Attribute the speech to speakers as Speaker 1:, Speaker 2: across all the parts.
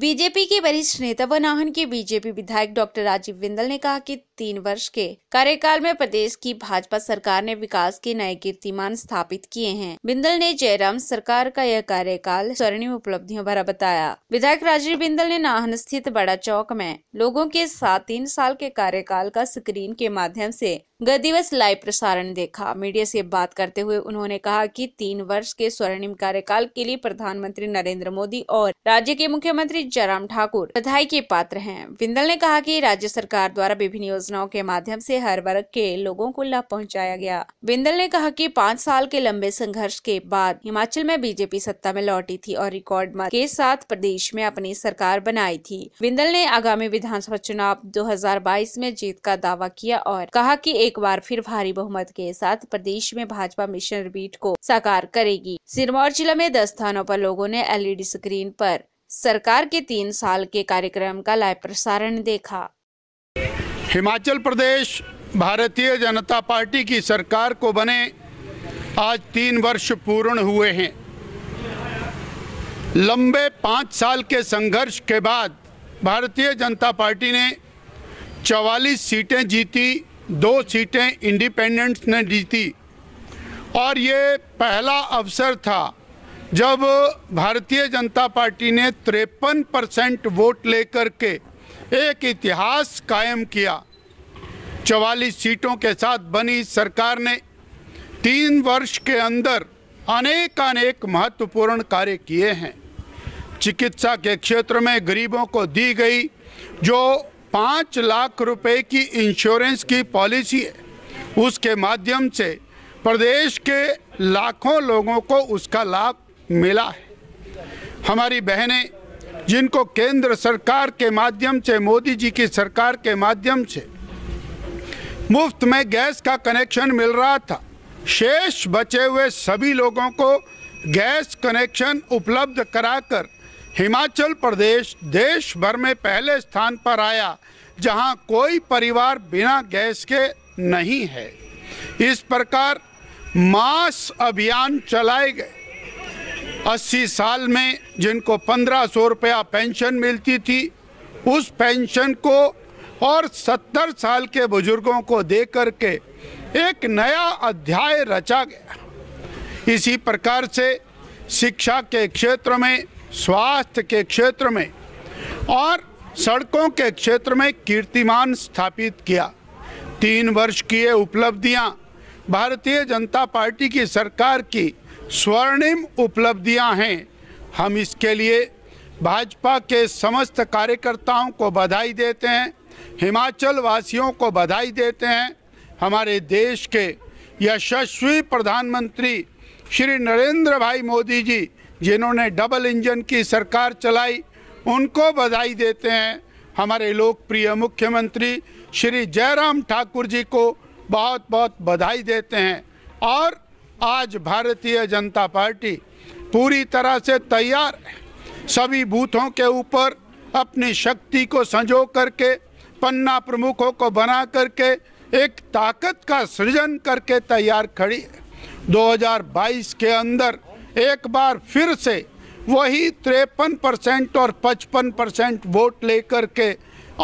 Speaker 1: BJP के वरिष्ठ नेता व नाहन के बीजेपी विधायक डॉक्टर राजीव बिंदल ने कहा कि तीन वर्ष के कार्यकाल में प्रदेश की भाजपा सरकार ने विकास के नए कीर्तिमान स्थापित किए हैं बिंदल ने जयराम सरकार का यह कार्यकाल स्वर्णिम उपलब्धियों भरा बताया विधायक राजीव बिंदल ने नाहन स्थित बड़ा चौक में लोगों के साथ तीन साल के कार्यकाल का स्क्रीन के माध्यम से गदिवस लाइव प्रसारण देखा मीडिया से बात करते हुए उन्होंने कहा कि तीन वर्ष के स्वर्णिम कार्यकाल के लिए प्रधानमंत्री नरेंद्र मोदी और राज्य के मुख्यमंत्री मंत्री जयराम ठाकुर बधाई के पात्र हैं बिंदल ने कहा कि राज्य सरकार द्वारा विभिन्न योजनाओं के माध्यम से हर वर्ग के लोगों को लाभ पहुंचाया गया बिंदल ने कहा कि पाँच साल के लंबे संघर्ष के बाद हिमाचल में बीजेपी सत्ता में लौटी थी और रिकॉर्ड के साथ प्रदेश में अपनी सरकार बनाई थी बिंदल ने आगामी विधानसभा चुनाव दो में जीत का दावा किया और कहा की एक बार फिर भारी बहुमत के साथ प्रदेश में भाजपा मिशन बीट को साकार करेगी सिरमौर जिला में दस स्थानों पर लोगों ने एलईडी स्क्रीन पर सरकार के तीन साल के कार्यक्रम का लाइव प्रसारण देखा
Speaker 2: हिमाचल प्रदेश भारतीय जनता पार्टी की सरकार को बने आज तीन वर्ष पूर्ण हुए हैं लंबे पाँच साल के संघर्ष के बाद भारतीय जनता पार्टी ने 44 सीटें जीती दो सीटें इंडिपेंडेंट्स ने जीती और ये पहला अवसर था जब भारतीय जनता पार्टी ने तिरपन परसेंट वोट लेकर के एक इतिहास कायम किया चवालीस सीटों के साथ बनी सरकार ने तीन वर्ष के अंदर अनेक अनेक महत्वपूर्ण कार्य किए हैं चिकित्सा के क्षेत्र में गरीबों को दी गई जो पाँच लाख रुपए की इंश्योरेंस की पॉलिसी है उसके माध्यम से प्रदेश के लाखों लोगों को उसका लाभ मिला है हमारी बहनें जिनको केंद्र सरकार के माध्यम से मोदी जी की सरकार के माध्यम से मुफ्त में गैस का कनेक्शन मिल रहा था शेष बचे हुए सभी लोगों को गैस कनेक्शन उपलब्ध कराकर हिमाचल प्रदेश देश भर में पहले स्थान पर आया जहां कोई परिवार बिना गैस के नहीं है इस प्रकार मास अभियान चलाए गए अस्सी साल में जिनको पंद्रह सौ रुपया पेंशन मिलती थी उस पेंशन को और सत्तर साल के बुजुर्गों को दे करके एक नया अध्याय रचा गया इसी प्रकार से शिक्षा के क्षेत्र में स्वास्थ्य के क्षेत्र में और सड़कों के क्षेत्र में कीर्तिमान स्थापित किया तीन वर्ष की ये उपलब्धियाँ भारतीय जनता पार्टी की सरकार की स्वर्णिम उपलब्धियां हैं हम इसके लिए भाजपा के समस्त कार्यकर्ताओं को बधाई देते हैं हिमाचल वासियों को बधाई देते हैं हमारे देश के यशस्वी प्रधानमंत्री श्री नरेंद्र भाई मोदी जी जिन्होंने डबल इंजन की सरकार चलाई उनको बधाई देते हैं हमारे लोकप्रिय मुख्यमंत्री श्री जयराम ठाकुर जी को बहुत बहुत बधाई देते हैं और आज भारतीय जनता पार्टी पूरी तरह से तैयार है सभी बूथों के ऊपर अपनी शक्ति को संजो करके पन्ना प्रमुखों को बना करके एक ताकत का सृजन करके तैयार खड़ी है 2022 के अंदर एक बार फिर से वही तिरपन परसेंट और पचपन परसेंट वोट लेकर के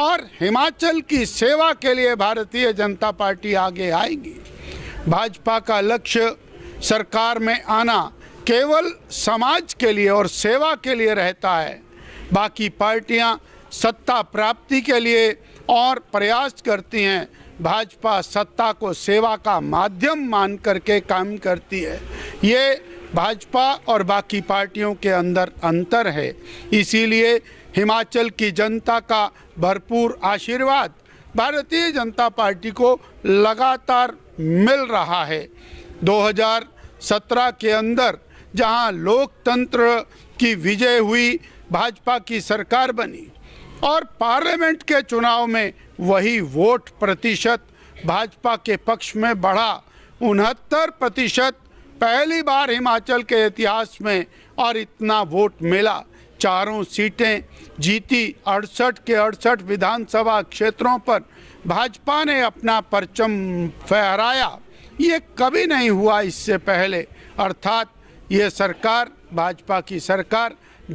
Speaker 2: और हिमाचल की सेवा के लिए भारतीय जनता पार्टी आगे आएगी भाजपा का लक्ष्य सरकार में आना केवल समाज के लिए और सेवा के लिए रहता है बाकी पार्टियां सत्ता प्राप्ति के लिए और प्रयास करती हैं भाजपा सत्ता को सेवा का माध्यम मान करके काम करती है ये भाजपा और बाकी पार्टियों के अंदर अंतर है इसीलिए हिमाचल की जनता का भरपूर आशीर्वाद भारतीय जनता पार्टी को लगातार मिल रहा है 2017 के अंदर जहां लोकतंत्र की विजय हुई भाजपा की सरकार बनी और पार्लियामेंट के चुनाव में वही वोट प्रतिशत भाजपा के पक्ष में बढ़ा उनहत्तर प्रतिशत पहली बार हिमाचल के इतिहास में और इतना वोट मिला चारों सीटें जीती अड़सठ के अड़सठ विधानसभा क्षेत्रों पर भाजपा ने अपना परचम फहराया ये कभी नहीं हुआ इससे पहले अर्थात ये सरकार भाजपा की सरकार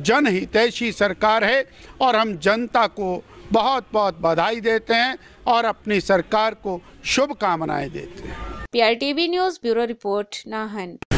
Speaker 2: जनहितैषी सरकार है और हम जनता को बहुत बहुत बधाई देते हैं और अपनी सरकार को शुभकामनाएं देते हैं
Speaker 1: PRTV news bureau report Nahan